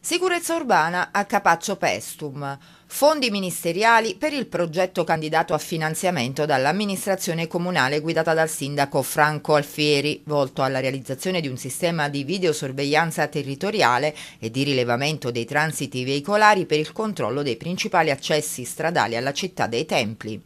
Sicurezza urbana a Capaccio Pestum. Fondi ministeriali per il progetto candidato a finanziamento dall'amministrazione comunale guidata dal sindaco Franco Alfieri, volto alla realizzazione di un sistema di videosorveglianza territoriale e di rilevamento dei transiti veicolari per il controllo dei principali accessi stradali alla città dei templi.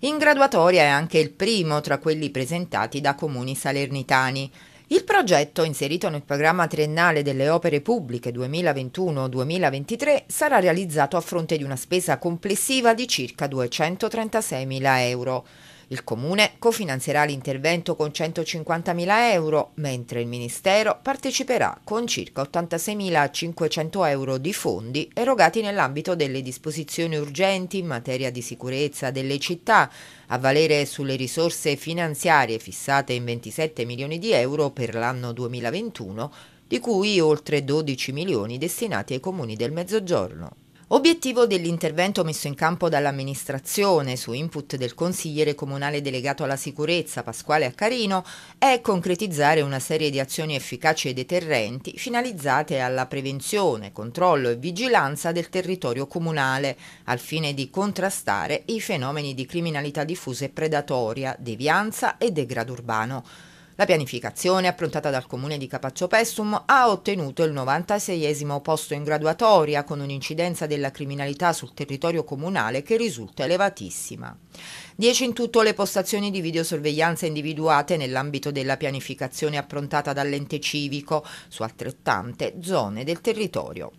In graduatoria è anche il primo tra quelli presentati da comuni salernitani. Il progetto, inserito nel programma triennale delle opere pubbliche 2021-2023, sarà realizzato a fronte di una spesa complessiva di circa 236 mila euro. Il Comune cofinanzierà l'intervento con 150.000 euro, mentre il Ministero parteciperà con circa 86.500 euro di fondi erogati nell'ambito delle disposizioni urgenti in materia di sicurezza delle città, a valere sulle risorse finanziarie fissate in 27 milioni di euro per l'anno 2021 di cui oltre 12 milioni destinati ai comuni del Mezzogiorno. Obiettivo dell'intervento messo in campo dall'amministrazione su input del consigliere comunale delegato alla sicurezza Pasquale Accarino è concretizzare una serie di azioni efficaci e deterrenti finalizzate alla prevenzione, controllo e vigilanza del territorio comunale al fine di contrastare i fenomeni di criminalità diffusa e predatoria, devianza e degrado urbano. La pianificazione approntata dal comune di Capaccio Pessum ha ottenuto il 96 posto in graduatoria con un'incidenza della criminalità sul territorio comunale che risulta elevatissima. Dieci in tutto le postazioni di videosorveglianza individuate nell'ambito della pianificazione approntata dall'ente civico su altrettante zone del territorio.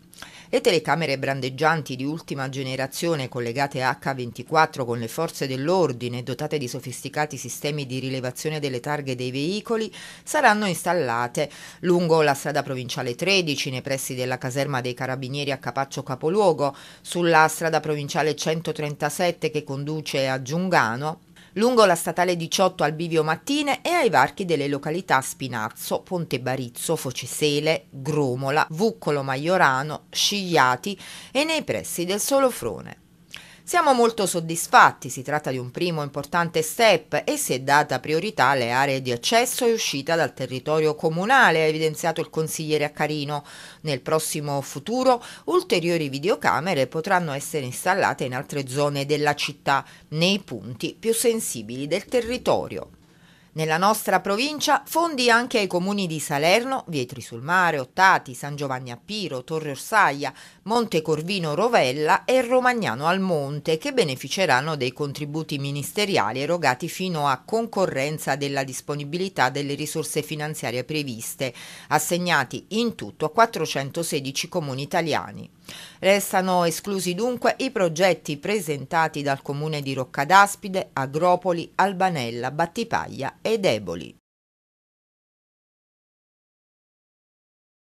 Le telecamere brandeggianti di ultima generazione collegate H24 con le forze dell'ordine e dotate di sofisticati sistemi di rilevazione delle targhe dei veicoli saranno installate lungo la strada provinciale 13 nei pressi della caserma dei carabinieri a Capaccio Capoluogo, sulla strada provinciale 137 che conduce a Giungano lungo la statale 18 al Bivio Mattine e ai varchi delle località Spinazzo, Ponte Barizzo, Focesele, Gromola, Vuccolo Maiorano, Scigliati e nei pressi del Solofrone. Siamo molto soddisfatti, si tratta di un primo importante step e si è data priorità alle aree di accesso e uscita dal territorio comunale, ha evidenziato il consigliere Accarino. Nel prossimo futuro ulteriori videocamere potranno essere installate in altre zone della città, nei punti più sensibili del territorio. Nella nostra provincia fondi anche ai comuni di Salerno, Vietri sul Mare, Ottati, San Giovanni a Piro, Torre Orsaia, Monte Corvino Rovella e Romagnano al Monte che beneficeranno dei contributi ministeriali erogati fino a concorrenza della disponibilità delle risorse finanziarie previste, assegnati in tutto a 416 comuni italiani. Restano esclusi dunque i progetti presentati dal comune di Roccadaspide, Agropoli, Albanella, Battipaglia e Deboli.